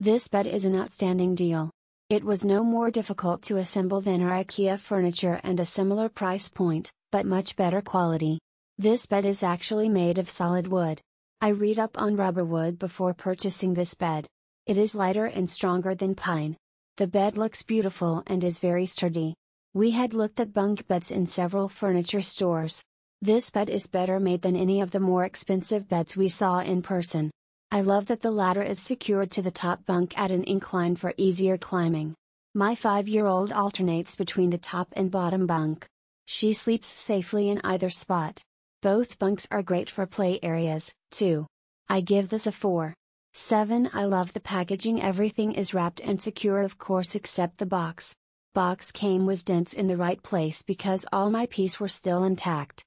This bed is an outstanding deal. It was no more difficult to assemble than our IKEA furniture and a similar price point, but much better quality. This bed is actually made of solid wood. I read up on rubber wood before purchasing this bed. It is lighter and stronger than pine. The bed looks beautiful and is very sturdy. We had looked at bunk beds in several furniture stores. This bed is better made than any of the more expensive beds we saw in person. I love that the ladder is secured to the top bunk at an incline for easier climbing. My five year old alternates between the top and bottom bunk. She sleeps safely in either spot. Both bunks are great for play areas, too. I give this a 4. 7. I love the packaging, everything is wrapped and secure, of course, except the box. Box came with dents in the right place because all my pieces were still intact.